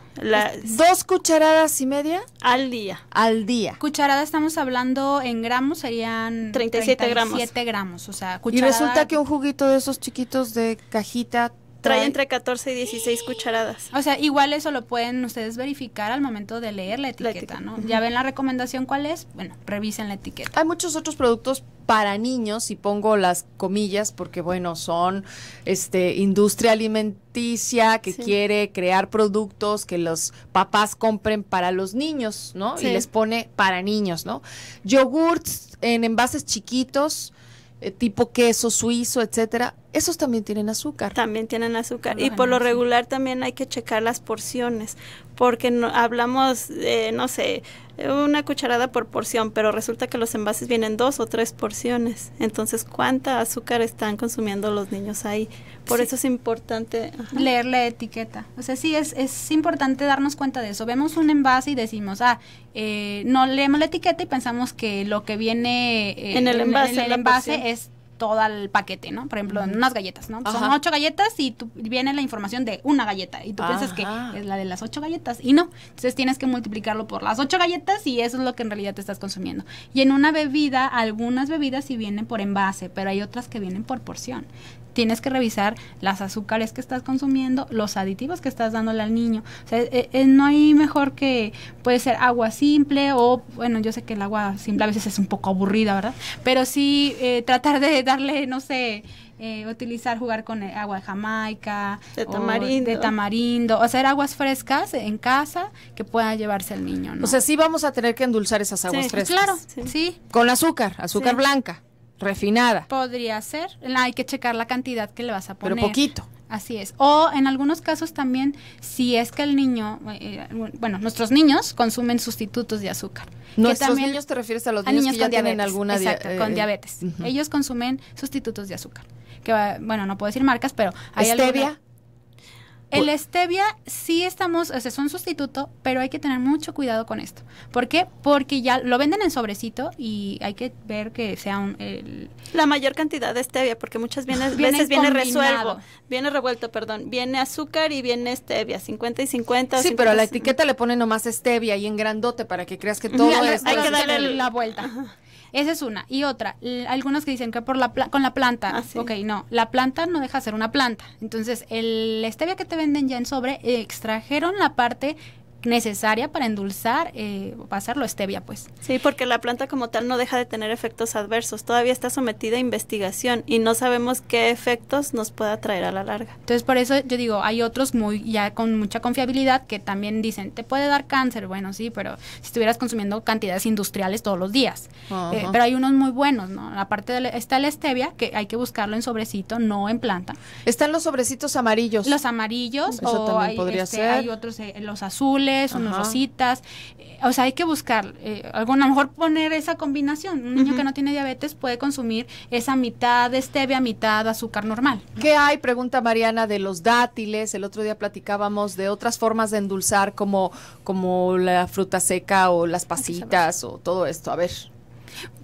¿Dos cucharadas y media? Al día. Al día. Cucharada estamos hablando en gramos, serían 37, 37 gramos. gramos. O sea, cucharada. Y resulta que un juguito de esos chiquitos de cajita Trae entre 14 y 16 cucharadas. O sea, igual eso lo pueden ustedes verificar al momento de leer la etiqueta, ¿no? Ya ven la recomendación cuál es, bueno, revisen la etiqueta. Hay muchos otros productos para niños, y pongo las comillas porque, bueno, son este industria alimenticia que quiere crear productos que los papás compren para los niños, ¿no? Y les pone para niños, ¿no? Yogurts en envases chiquitos, eh, tipo queso suizo, etcétera esos también tienen azúcar. También tienen azúcar. y por lo regular también hay que checar las porciones, porque no, hablamos, de no sé, una cucharada por porción, pero resulta que los envases vienen dos o tres porciones. Entonces, ¿cuánta azúcar están consumiendo los niños ahí? Por eso es importante leer la etiqueta. O sea, sí, es, es importante darnos cuenta de eso. Vemos un envase y decimos, ah, eh, no leemos la etiqueta y pensamos que lo que viene eh, en el envase, en el envase es todo el paquete, ¿no? Por ejemplo, en unas galletas, ¿no? Pues, son ocho galletas y viene la información de una galleta y tú piensas que es la de las ocho galletas y no. Entonces tienes que multiplicarlo por las ocho galletas y eso es lo que en realidad te estás consumiendo. Y en una bebida, algunas bebidas sí vienen por envase, pero hay otras que vienen por porción tienes que revisar las azúcares que estás consumiendo, los aditivos que estás dándole al niño. O sea, eh, eh, no hay mejor que puede ser agua simple o, bueno, yo sé que el agua simple a veces es un poco aburrida, ¿verdad? Pero sí eh, tratar de darle, no sé, utilizar, jugar con agua de Jamaica, de tamarindo. o tamarindo, hacer aguas frescas en casa que pueda llevarse el niño. ¿no? O sea, sí vamos a tener que endulzar esas aguas pues frescas. Claro, sí. Con azúcar, azúcar blanca refinada. Podría ser. Hay que checar la cantidad que le vas a poner. Pero poquito. Así es. O en algunos casos también, si es que el niño, eh, eh, bueno, nuestros niños consumen sustitutos de azúcar. ¿Nuestros también, niños te refieres a los niños, que ya tienen alguna Exacto, con eh, diabetes. Ellos consumen sustitutos de azúcar. Que, bueno, no puedo decir marcas, pero hay ¿Stevia? Pues el stevia sí estamos, o sea, es un sustituto, pero hay que tener mucho cuidado con esto. ¿Por qué? Porque ya lo venden en sobrecito y hay que ver que sea un... La mayor cantidad de stevia, porque muchas ah, veces viene resuelvo, viene revuelto, perdón, viene azúcar y viene stevia, 50 y 50. Sí, pero a la etiqueta le pone nomás stevia y en grandote para que creas que todo es... Hay que darle la vuelta. Esa es una. Y otra, algunos que dicen que por la con la planta. okay ah, Ok, no, la planta no deja ser una planta. Entonces, el stevia que te venden ya en sobre, extrajeron la parte necesaria para endulzar eh, ser pasarlo stevia, pues. Sí, porque la planta como tal no deja de tener efectos adversos, todavía está sometida a investigación y no sabemos qué efectos nos pueda traer a la larga. Entonces, por eso yo digo, hay otros muy ya con mucha confiabilidad que también dicen, te puede dar cáncer, bueno, sí, pero si estuvieras consumiendo cantidades industriales todos los días. Eh, pero hay unos muy buenos, ¿no? Aparte de está la stevia, que hay que buscarlo en sobrecito, no en planta. Están los sobrecitos amarillos. Los amarillos, o hay, podría este, ser. hay otros, eh, los azules azules, unos rositas. Eh, o sea, hay que buscar, eh, a lo mejor poner esa combinación. Un niño que no tiene diabetes puede consumir esa mitad de stevia, mitad de azúcar normal. ¿Qué hay? Pregunta Mariana de los dátiles. El otro día platicábamos de otras formas de endulzar como, como la fruta seca o las pasitas o todo esto. A ver.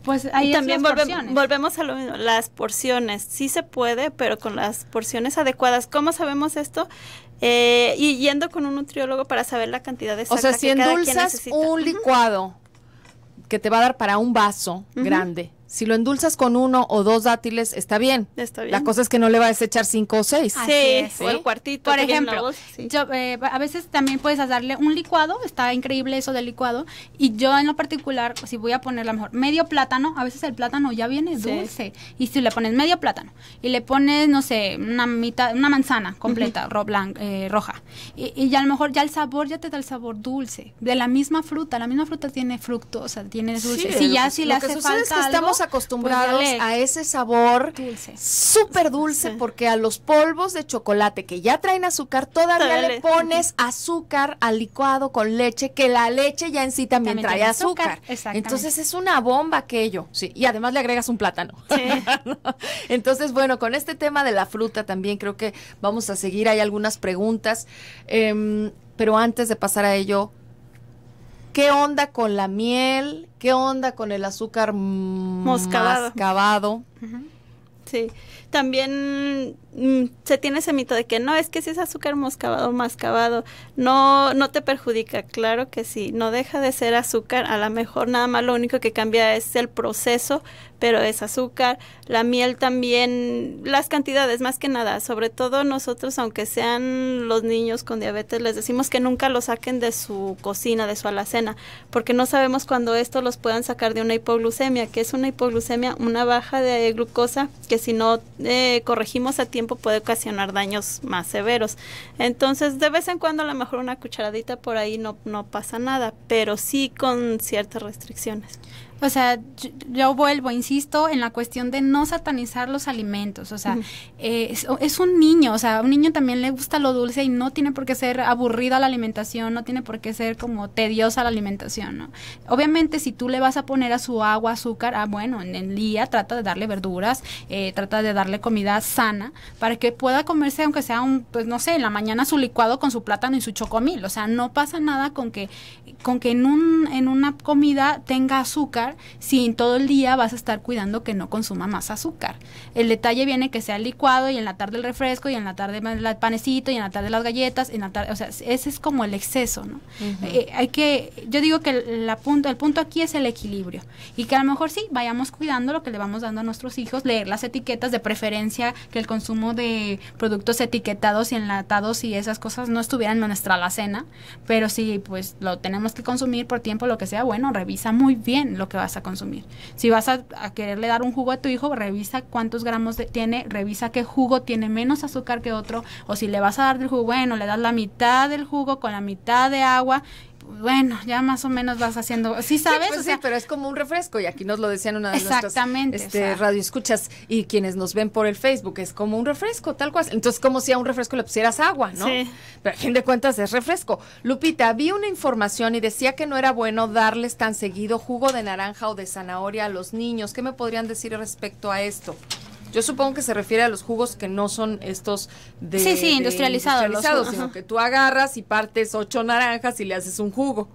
Pues ahí también volvemos a lo mismo, las porciones. Sí se puede, pero con las porciones adecuadas. ¿Cómo sabemos esto? Eh, y yendo con un nutriólogo para saber la cantidad de O sea, si endulzas un licuado que te va a dar para un vaso grande, si lo endulzas con uno o dos dátiles, está bien. La cosa es que no le vas a echar cinco o seis. Sí, o el cuartito. Por ejemplo, eh, a veces también puedes hacerle un licuado, está increíble eso del licuado. Y yo en lo particular, si voy a poner lo mejor medio plátano, a veces el plátano ya viene dulce. Y si le pones medio plátano y le pones, no sé, una mitad, una manzana completa, eh, roja. Y, ya a lo mejor ya el sabor ya te da el sabor dulce. De la misma fruta, la misma fruta tiene fructosa, tiene dulce. si ya si le hace falta algo, estamos acostumbrados pues a ese sabor súper dulce, porque a los polvos de chocolate que ya traen azúcar todavía, le pones azúcar al licuado con leche, que la leche ya en sí también, trae azúcar. Entonces es una bomba aquello, sí, y además le agregas un plátano. Entonces, bueno, con este tema de la fruta también creo que vamos a seguir, hay algunas preguntas, em, pero antes de pasar a ello, ¿qué onda con la miel ¿Qué onda con el azúcar moscavado Sí, también mm, se tiene ese mito de que no, es que si es azúcar moscabado o mascabado, no, no te perjudica. Claro que sí, no deja de ser azúcar. A lo mejor nada más lo único que cambia es el proceso, pero es azúcar. La miel también, las cantidades más que nada. Sobre todo nosotros, aunque sean los niños con diabetes, les decimos que nunca lo saquen de su cocina, de su alacena, porque no sabemos cuándo esto los puedan sacar de una hipoglucemia, que es una hipoglucemia, una baja de glucosa, que si no eh, corregimos a tiempo puede ocasionar daños más severos. Entonces, de vez en cuando a lo mejor una cucharadita por ahí no, no pasa nada, pero sí con ciertas restricciones. O sea, yo, vuelvo, insisto, en la cuestión de no satanizar los alimentos. O sea, eh, es, un niño, o sea, a un niño también le gusta lo dulce y no tiene por qué ser aburrida la alimentación, no tiene por qué ser como tediosa la alimentación, ¿no? Obviamente, si tú le vas a poner a su agua azúcar, ah, bueno, en el día trata de darle verduras, eh, trata de darle comida sana para que pueda comerse, aunque sea un, pues no sé, en la mañana su licuado con su plátano y su chocomil. O sea, no pasa nada con que, con que en, un, en una comida tenga azúcar sin si todo el día vas a estar cuidando que no consuma más azúcar. El detalle viene que sea licuado y en la tarde el refresco y en la tarde el panecito y en la tarde las galletas, en la tarde, o sea, ese es como el exceso, ¿no? Eh, hay que, yo digo que la punto, el punto aquí es el equilibrio y que a lo mejor sí vayamos cuidando lo que le vamos dando a nuestros hijos, leer las etiquetas de preferencia que el consumo de productos etiquetados y enlatados y esas cosas no estuvieran en nuestra alacena, pero sí, pues lo tenemos que consumir por tiempo, lo que sea, bueno, revisa muy bien lo que vas a consumir. Si vas a, quererle dar un jugo a tu hijo, revisa cuántos gramos tiene, revisa qué jugo tiene menos azúcar que otro, o si le vas a dar del jugo, bueno, le das la mitad del jugo con la mitad de agua bueno, ya más o menos vas haciendo, sí sabes, pues pero es como un refresco y aquí nos lo decían una de exactamente, nuestras este, y quienes nos ven por el Facebook, es como un refresco, tal cual. Entonces, como si a un refresco le pusieras agua, ¿no? Sí. Pero a fin de cuentas es refresco. Lupita, vi una información y decía que no era bueno darles tan seguido jugo de naranja o de zanahoria a los niños. ¿Qué me podrían decir respecto a esto? Yo supongo que se refiere a los jugos que no son estos de. Sí, sí, industrializados. sino que tú agarras y partes ocho naranjas y le haces un jugo.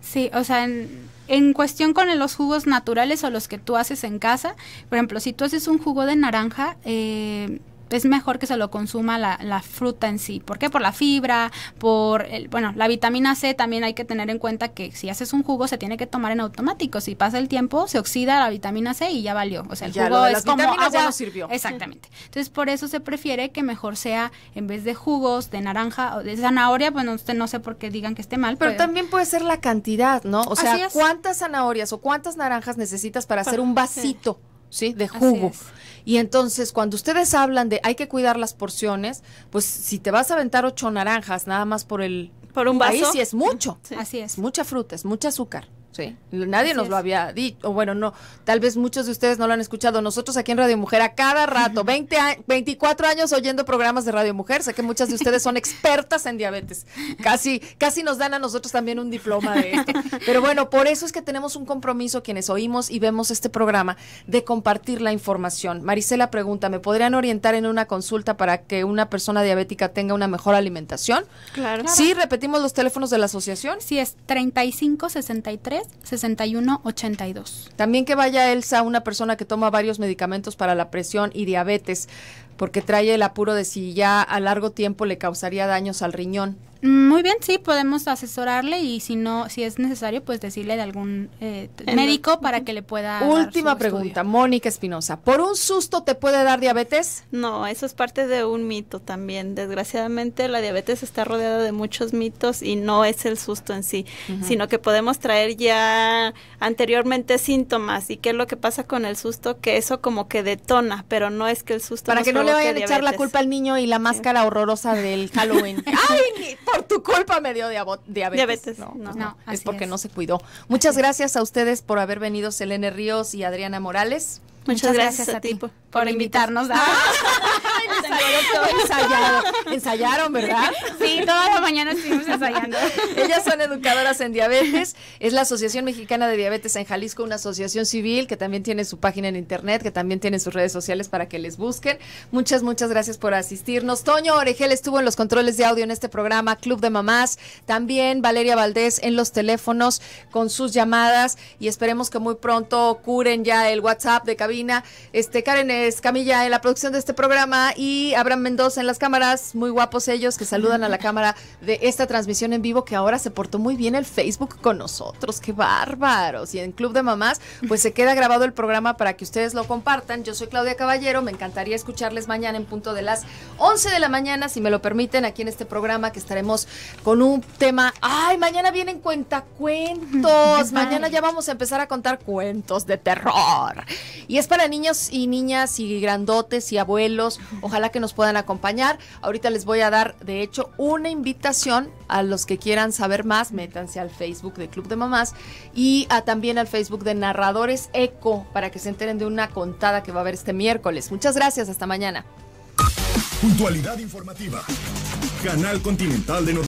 Sí, o sea, en, cuestión con los jugos naturales o los que tú haces en casa, por ejemplo, si tú haces un jugo de naranja, eh es mejor que se lo consuma la, fruta en sí. ¿Por qué? Por la fibra, por, el, bueno, la vitamina C también hay que tener en cuenta que si haces un jugo se tiene que tomar en automático. Si pasa el tiempo, se oxida la vitamina C y ya valió. O sea, el jugo es como Ya no sirvió. Exactamente. Entonces, por eso se prefiere que mejor sea, en vez de jugos de naranja o de zanahoria, pues no, no sé por qué digan que esté mal. Pero, también puede ser la cantidad, ¿no? O sea, ¿cuántas zanahorias o cuántas naranjas necesitas para hacer un vasito? ¿sí? De jugo. Y entonces, cuando ustedes hablan de hay que cuidar las porciones, pues si te vas a aventar ocho naranjas nada más por el... Por un vaso. Ahí sí es mucho. Así es. Mucha fruta, es mucho azúcar. Sí, nadie nos lo había dicho, o bueno, no, tal vez muchos de ustedes no lo han escuchado. Nosotros aquí en Radio Mujer a cada rato, 20 24 años oyendo programas de Radio Mujer, sé que muchas de ustedes son expertas en diabetes. Casi casi nos dan a nosotros también un diploma de Pero bueno, por eso es que tenemos un compromiso quienes oímos y vemos este programa de compartir la información. Marisela pregunta, ¿me podrían orientar en una consulta para que una persona diabética tenga una mejor alimentación? Claro. Sí, repetimos los teléfonos de la asociación. Sí, es 3563. 6182. También que vaya Elsa, una persona que toma varios medicamentos para la presión y diabetes porque trae el apuro de si ya a largo tiempo le causaría daños al riñón. Muy bien, sí, podemos asesorarle y si no, si es necesario, pues decirle de algún eh, médico para que le pueda. Última pregunta, Mónica Espinosa. ¿Por un susto te puede dar diabetes? No, eso es parte de un mito también. Desgraciadamente la diabetes está rodeada de muchos mitos y no es el susto en sí, sino que podemos traer ya anteriormente síntomas y qué es lo que pasa con el susto, que eso como que detona, pero no es que el susto. Para que no le voy a echar la culpa al niño y la máscara horrorosa del Halloween. Ay, por tu culpa me dio diabetes. Diabetes. No, no, pues no es porque no se cuidó. Muchas gracias a ustedes por haber venido, Selene Ríos y Adriana Morales. Muchas, gracias, a ti por, invitarnos. Ensayaron, ¿verdad? Sí, toda la mañana estuvimos ensayando. Ellas son educadoras en diabetes. Es la Asociación Mexicana de Diabetes en Jalisco, una asociación civil que también tiene su página en internet, que también tiene sus redes sociales para que les busquen. Muchas, muchas gracias por asistirnos. Toño Oregel estuvo en los controles de audio en este programa, Club de Mamás. También Valeria Valdés en los teléfonos con sus llamadas y esperemos que muy pronto curen ya el WhatsApp de cabina. Este Karen Camilla en la producción de este programa y y Abraham Mendoza en las cámaras, muy guapos ellos que saludan a la cámara de esta transmisión en vivo que ahora se portó muy bien el Facebook con nosotros, qué bárbaros. Y en Club de Mamás, pues se queda grabado el programa para que ustedes lo compartan. Yo soy Claudia Caballero, me encantaría escucharles mañana en punto de las 11 de la mañana, si me lo permiten, aquí en este programa que estaremos con un tema, ay, mañana vienen cuentacuentos, mañana ya vamos a empezar a contar cuentos de terror. Y es para niños y niñas y grandotes y abuelos, ojalá que nos puedan acompañar. Ahorita les voy a dar, de hecho, una invitación a los que quieran saber más. Métanse al Facebook de Club de Mamás y a, ah, también al Facebook de Narradores Eco para que se enteren de una contada que va a haber este miércoles. Muchas gracias. Hasta mañana. Puntualidad informativa. Canal Continental de